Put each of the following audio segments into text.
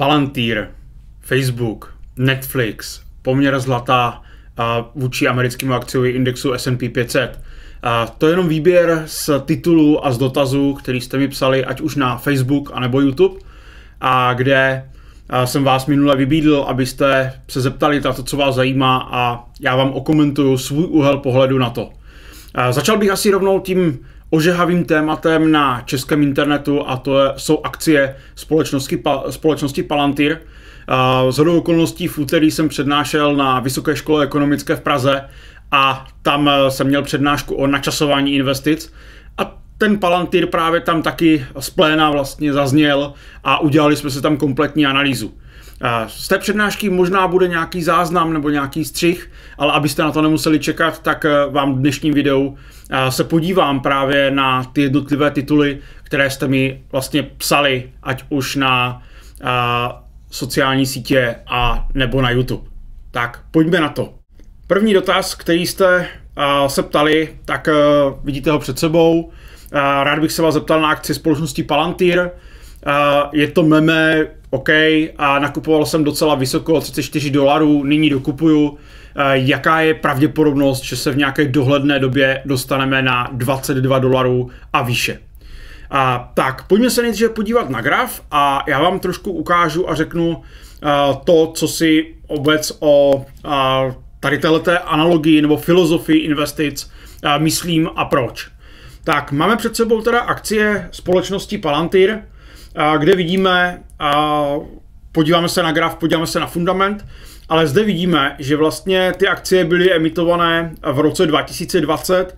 Palantír, Facebook, Netflix, poměr zlata vůči americkému akciový indexu S&P 500. A to je jenom výběr z titulů a z dotazů, který jste mi psali, ať už na Facebook anebo YouTube, a kde jsem vás minule vybídl, abyste se zeptali na to, co vás zajímá a já vám okomentuju svůj úhel pohledu na to. A začal bych asi rovnou tím ožehavým tématem na českém internetu a to je, jsou akcie společnosti, společnosti Palantir. Z hodou okolností v úterý jsem přednášel na Vysoké škole ekonomické v Praze a tam eh, jsem měl přednášku o načasování investic a ten Palantir právě tam taky z pléna vlastně zazněl a udělali jsme se tam kompletní analýzu. Z té přednášky možná bude nějaký záznam nebo nějaký střih, ale abyste na to nemuseli čekat, tak eh, vám v dnešním videu eh, se podívám právě na ty jednotlivé tituly, které jste mi vlastně psali, ať už na eh, sociální sítě a nebo na YouTube. Tak pojďme na to. První dotaz, který jste se ptali, tak vidíte ho před sebou. Rád bych se vás zeptal na akci společnosti Palantir a je to meme, OK, a nakupoval jsem docela vysoko, 34 dolarů, nyní dokupuju. Jaká je pravděpodobnost, že se v nějaké dohledné době dostaneme na 22 dolarů a výše? A, tak, pojďme se nejdříve podívat na graf a já vám trošku ukážu a řeknu a, to, co si obec o a, tady této analogii nebo filozofii investic a, myslím a proč. Tak, máme před sebou teda akcie společnosti Palantir, kde vidíme, podíváme se na graf, podíváme se na fundament, ale zde vidíme, že vlastně ty akcie byly emitované v roce 2020.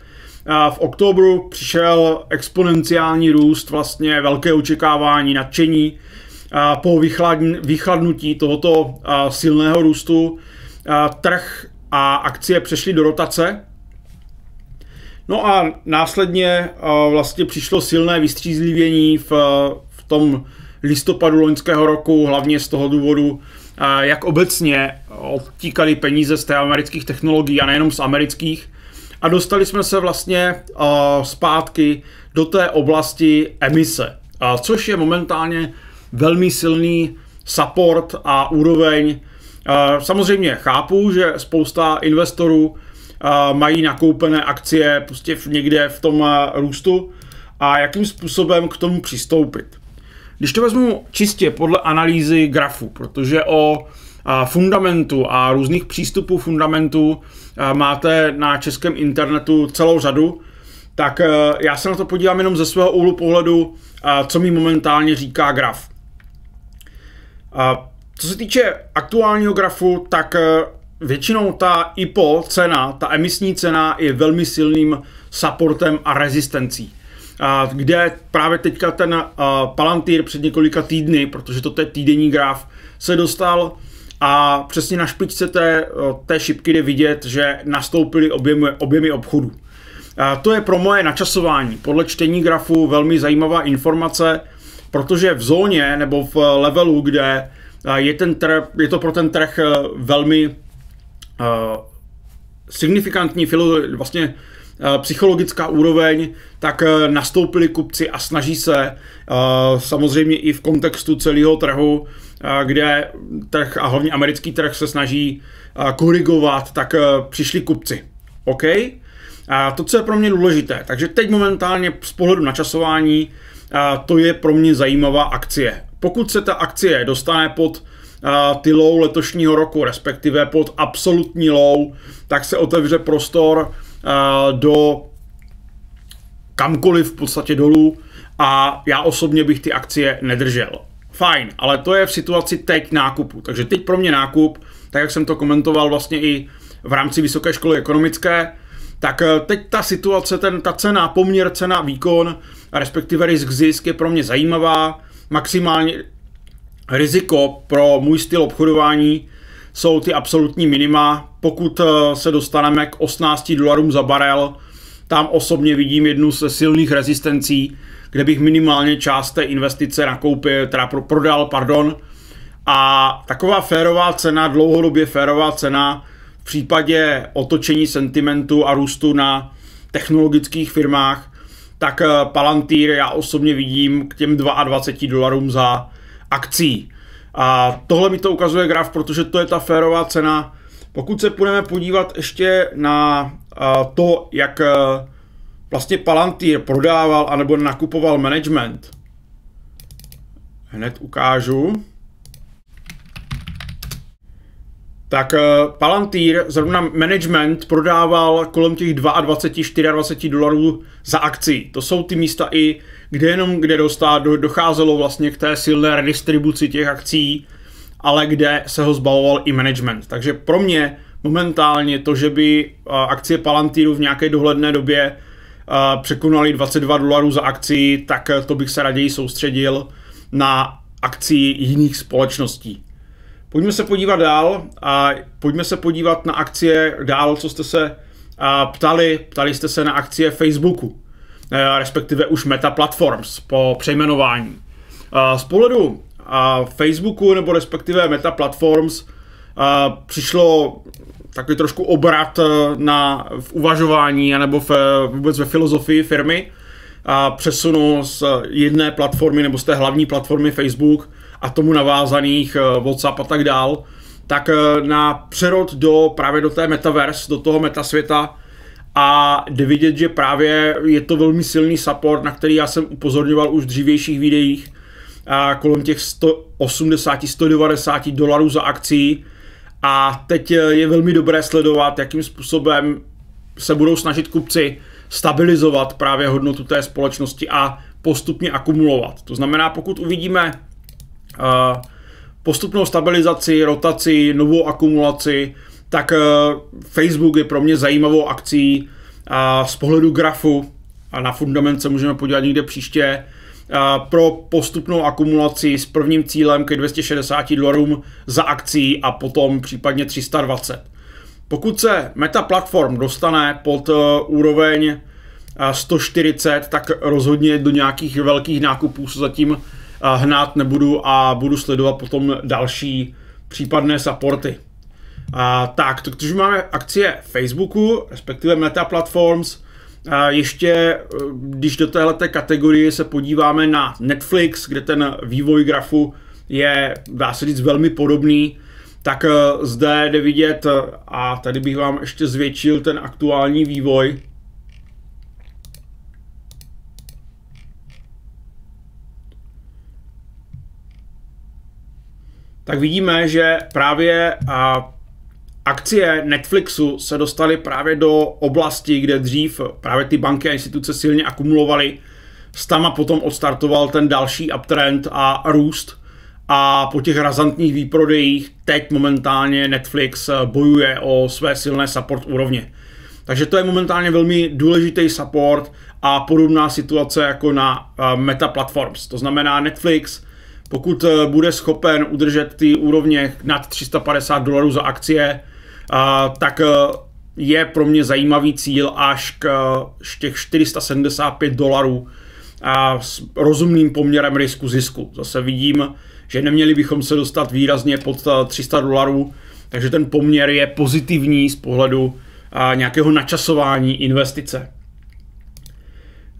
V oktobru přišel exponenciální růst, vlastně velké očekávání, nadšení po vychladnutí tohoto silného růstu. Trh a akcie přešly do rotace. No a následně vlastně přišlo silné vystřízlivění v, tom listopadu loňského roku, hlavně z toho důvodu, jak obecně odtíkaly peníze z té amerických technologií a nejenom z amerických. A dostali jsme se vlastně zpátky do té oblasti emise, což je momentálně velmi silný support a úroveň. Samozřejmě chápu, že spousta investorů mají nakoupené akcie prostě někde v tom růstu a jakým způsobem k tomu přistoupit. Když to vezmu čistě podle analýzy grafu, protože o fundamentu a různých přístupů fundamentu máte na českém internetu celou řadu, tak e, já se na to podívám jenom ze svého úhlu pohledu, co mi momentálně říká graf. Co se týče aktuálního grafu, tak e, většinou ta IPO cena, ta emisní cena je velmi silným supportem a rezistencí kde právě teďka ten Palantir před několika týdny, protože to je týdenní graf, se dostal a přesně na špičce té, té šipky jde vidět, že nastoupily objemy, objemy obchodu. A to je pro moje načasování podle čtení grafu velmi zajímavá informace, protože v zóně nebo v levelu, kde je, ten tr, je to pro ten trh e, velmi uh, signifikantní, vlastně Eh, psychologická úroveň, tak eh, nastoupili kupci a snaží se eh, samozřejmě i v kontextu celého trhu, kde trh a hlavně americký trh se snaží korigovat, tak přišli kupci. OK? A to, co je pro mě důležité, takže teď momentálně z pohledu načasování, to je pro mě zajímavá akcie. Pokud se ta akcie dostane pod ty low letošního roku, respektive pod absolutní low, tak se otevře prostor do kamkoliv v podstatě dolů a já osobně bych ty akcie nedržel. Fajn, ale to je v situaci teď nákupu. Takže teď pro mě nákup, tak jak jsem to komentoval vlastně i v rámci Vysoké školy ekonomické, tak eh, teď ta situace, ten, ta cena, poměr cena, výkon, respektive risk zisk je pro mě zajímavá. Maximálně riziko pro můj styl obchodování jsou ty absolutní minima. Pokud eh, se dostaneme k 18 dolarům za barel, tam osobně vidím jednu ze silných rezistencí, kde bych minimálně část té investice nakoupil, teda pro, prodal, pardon. A taková férová cena, dlouhodobě férová cena v případě otočení sentimentu a růstu na technologických firmách, tak eh, Palantir já osobně vidím k těm 22 dolarům za akcí. A tohle mi to ukazuje graf, protože to je ta férová cena. Pokud se půjdeme podívat ještě na to, jak e, vlastně Palantir prodával anebo nakupoval management, hned ukážu. Tak e, Palantir, zrovna management, prodával kolem těch 22, 24 dolarů za akci. To jsou ty místa i kde jenom kde dostá, do, docházelo vlastně k té silné redistribuci těch akcí, ale kde se ho zbavoval i management. Takže pro mě momentálně to, že by akcie Palantíru v nějaké dohledné době překonaly 22 dolarů za akci, tak eh, to bych se raději soustředil na akci jiných společností. Pojďme se podívat dál a pojďme se podívat na akcie dál, co jste se ptali. Ptali jste se na akcie Facebooku. Eh, respektive už Meta Platforms po přejmenování. Eh, z pohledu eh, Facebooku nebo respektive Meta Platforms přišlo takový trošku obrat na, v uvažování nebo v, vůbec ve filozofii firmy a přesunu z jedné platformy nebo z té hlavní platformy Facebook a tomu navázaných WhatsApp a tak dál, tak na přerod do, právě do té metaverse, do toho metasvěta, a jde vidět, že právě je to velmi silný support, na který já jsem upozorňoval už v dřívějších videích, a kolem těch 180-190 dolarů za akcí a teď je velmi dobré sledovat, jakým způsobem se budou snažit kupci stabilizovat právě hodnotu té společnosti a postupně akumulovat. To znamená, pokud uvidíme postupnou stabilizaci, rotaci, novou akumulaci, tak eh, Facebook je pro mě zajímavou akcí a z pohledu grafu a na fundament se můžeme podívat někde příště eh, pro postupnou akumulaci s prvním cílem ke 260 dolarům za akcí a potom případně 320. Pokud se Meta Platform dostane pod eh, úroveň 140, tak rozhodně do nějakých velkých nákupů se zatím hnát nebudu a budu sledovat potom další případné supporty. A, tak, když máme akcie Facebooku, respektive Meta Platforms, a ještě, e, když do této kategorie se podíváme na Netflix, kde ten vývoj grafu je, dá se říct, velmi podobný, tak e, zde jde vidět, a tady bych vám ještě zvětšil ten aktuální vývoj, tak vidíme, že právě a Akcie Netflixu se dostaly právě do oblasti, kde dřív právě ty banky a instituce silně akumulovaly. Stama potom odstartoval ten další uptrend a růst. A po těch razantních výprodejích teď momentálně Netflix bojuje o své silné support úrovně. Takže to je momentálně velmi důležitý support a podobná situace jako na eh, Meta Platforms. To znamená Netflix, pokud eh, bude schopen udržet ty úrovně nad 350 dolarů za akcie, tak e, je pro mě zajímavý cíl až k e, těch 475 dolarů a s rozumným poměrem risku zisku. Zase vidím, že neměli bychom se dostat výrazně pod 300 e, dolarů, takže ten poměr je pozitivní z pohledu nějakého načasování investice.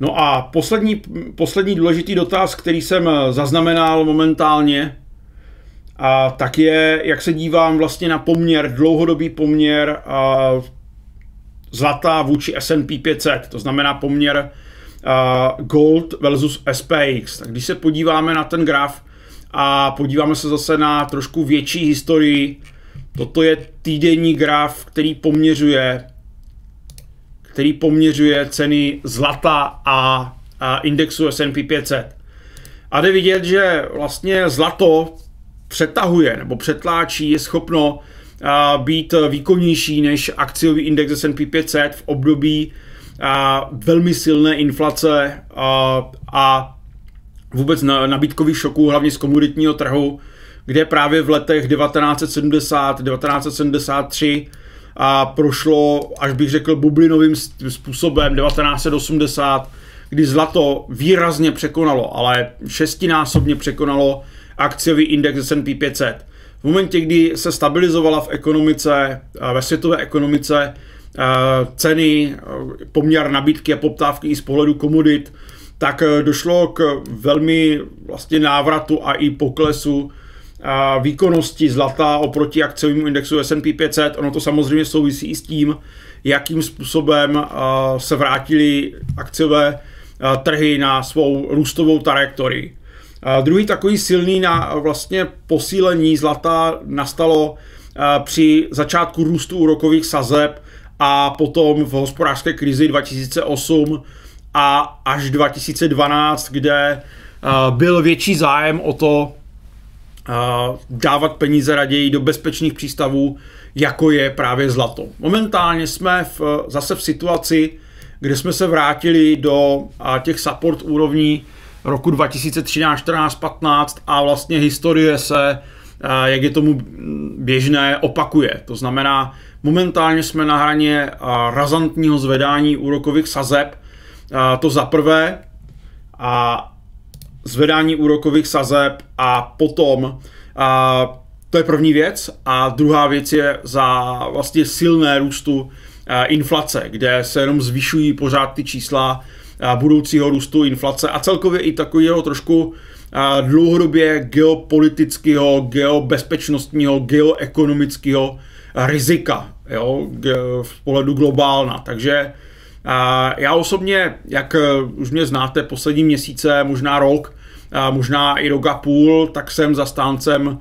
No a poslední, poslední důležitý dotaz, který jsem zaznamenal momentálně, a tak je, jak se dívám vlastně na poměr, dlouhodobý poměr a zlata vůči S&P 500, to znamená poměr a, gold versus SPX. Tak když se podíváme na ten graf a podíváme se zase na trošku větší historii, toto je týdenní graf, který poměřuje který poměřuje ceny zlata a, a indexu S&P 500. A jde vidět, že vlastně zlato přetahuje nebo přetláčí, je schopno být výkonnější než akciový index S&P 500 v období velmi silné inflace a vůbec nabídkových šoků, hlavně z komoditního trhu, kde právě v letech 1970, 1973 a prošlo, až bych řekl, bublinovým způsobem 1980, kdy zlato výrazně překonalo, ale šestinásobně překonalo akciový index S&P 500. V momentě, kdy se stabilizovala v ekonomice, ve světové ekonomice, ceny, poměr nabídky a poptávky i z pohledu komodit, tak e, došlo k velmi vlastně návratu a i poklesu výkonnosti zlata oproti akciovému indexu S&P 500. Ono to samozřejmě souvisí i s tím, jakým způsobem se vrátily akciové trhy na svou růstovou trajektorii druhý takový silný na vlastně posílení zlata nastalo eh, při začátku růstu úrokových sazeb a potom v hospodářské krizi 2008 a až 2012, kde eh, byl větší zájem o to eh, dávat peníze raději do bezpečných přístavů, jako je právě zlato. Momentálně jsme v, zase v situaci, kde jsme se vrátili do těch support úrovní roku 2013, 14, 15 a vlastně historie se, eh, jak je tomu běžné, opakuje. To znamená, momentálně jsme na hraně eh, razantního zvedání úrokových sazeb, eh, to za prvé, a zvedání úrokových sazeb a potom a to je první věc a druhá věc je za vlastně silné růstu Eh, inflace, kde se jenom zvyšují pořád ty čísla eh, budoucího růstu inflace a celkově i takového trošku eh, dlouhodobě geopolitického, geobezpečnostního, geoekonomického rizika jo, v pohledu globálna. Takže já osobně, jak už mě znáte poslední měsíce, možná rok, možná i rok a půl, tak jsem zastáncem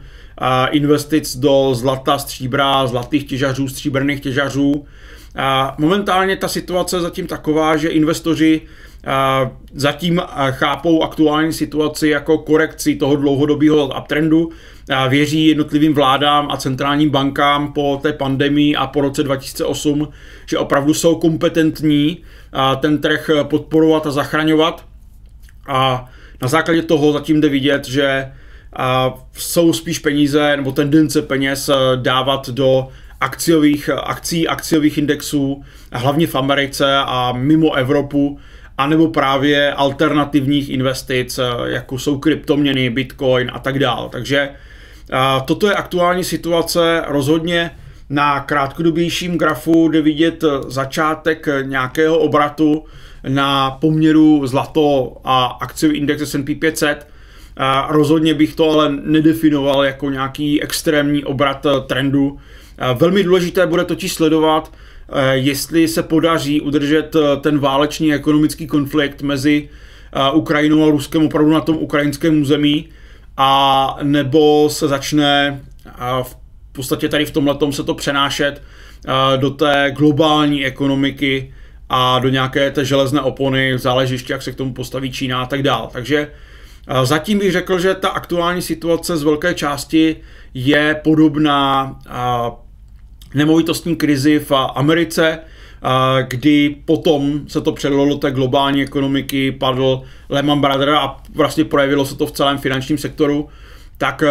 investic do zlata, stříbra, zlatých těžařů, stříbrných těžařů. A momentálně ta situace je zatím taková, že investoři zatím chápou aktuální situaci jako korekci toho dlouhodobého uptrendu, věří jednotlivým vládám a centrálním bankám po té pandemii a po roce 2008, že opravdu jsou kompetentní ten trh podporovat a zachraňovat. A na základě toho zatím jde vidět, že jsou spíš peníze nebo tendence peněz dávat do akciových, akcí, akciových indexů, hlavně v Americe a mimo Evropu, anebo právě alternativních investic, jako jsou kryptoměny, bitcoin a tak dále. Takže toto je aktuální situace rozhodně na krátkodobějším grafu jde vidět začátek nějakého obratu na poměru zlato a akciový index S&P 500, a rozhodně bych to ale nedefinoval jako nějaký extrémní obrat eh, trendu. A eh, velmi důležité bude totiž sledovat, eh, jestli se podaří udržet ten válečný ekonomický konflikt mezi Ukrajinou a Ruskem opravdu na tom ukrajinském území, a nebo se začne v podstatě tady v tomhle se to přenášet do té globální ekonomiky a do nějaké té železné opony, záleží ještě, jak se k tomu postaví Čína a tak dál. Takže Zatím bych řekl, že ta aktuální situace z velké části je podobná nemovitostní krizi v Americe, kdy potom se to přelilo do té globální ekonomiky, padl Lehman Brothers a vlastně projevilo se to v celém finančním sektoru, tak e,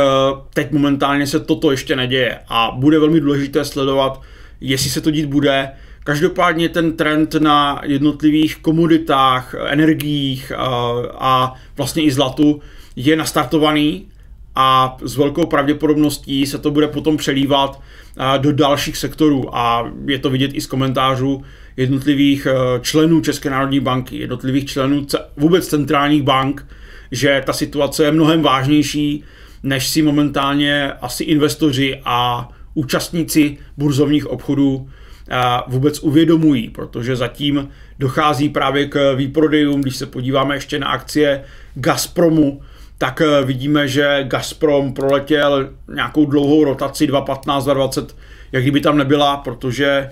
teď momentálně se toto ještě neděje a bude velmi důležité sledovat, jestli se to dít bude, Každopádně ten trend na jednotlivých komoditách, energiích a, eh, a vlastně i zlatu je nastartovaný a s velkou pravděpodobností se to bude potom přelívat eh, do dalších sektorů a je to vidět i z komentářů jednotlivých eh, členů České národní banky, jednotlivých členů vůbec centrálních bank, že ta situace je mnohem vážnější, než si momentálně asi investoři a účastníci burzovních obchodů vůbec uvědomují, protože zatím dochází právě k výprodejům. Když se podíváme ještě na akcie Gazpromu, tak eh, vidíme, že Gazprom proletěl nějakou dlouhou rotaci 2.15, 2.20, jak kdyby tam nebyla, protože,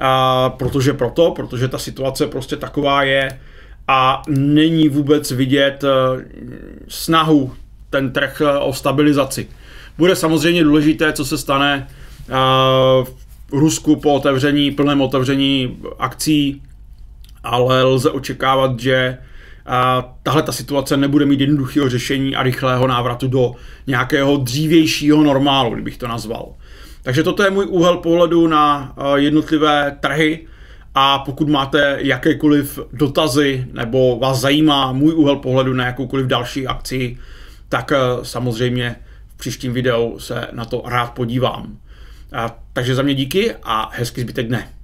a, protože proto, protože ta situace prostě taková je a není vůbec vidět eh, snahu ten trh eh, o stabilizaci. Bude samozřejmě důležité, co se stane v Rusku po otevření, plném otevření akcí, ale lze očekávat, že a tahle ta situace nebude mít jednoduchého řešení a rychlého návratu do nějakého dřívějšího normálu, kdybych to nazval. Takže toto je můj úhel pohledu na jednotlivé trhy a pokud máte jakékoliv dotazy nebo vás zajímá můj úhel pohledu na jakoukoliv další akci, tak samozřejmě v příštím videu se na to rád podívám. A, takže za mě díky a hezký zbytek dne.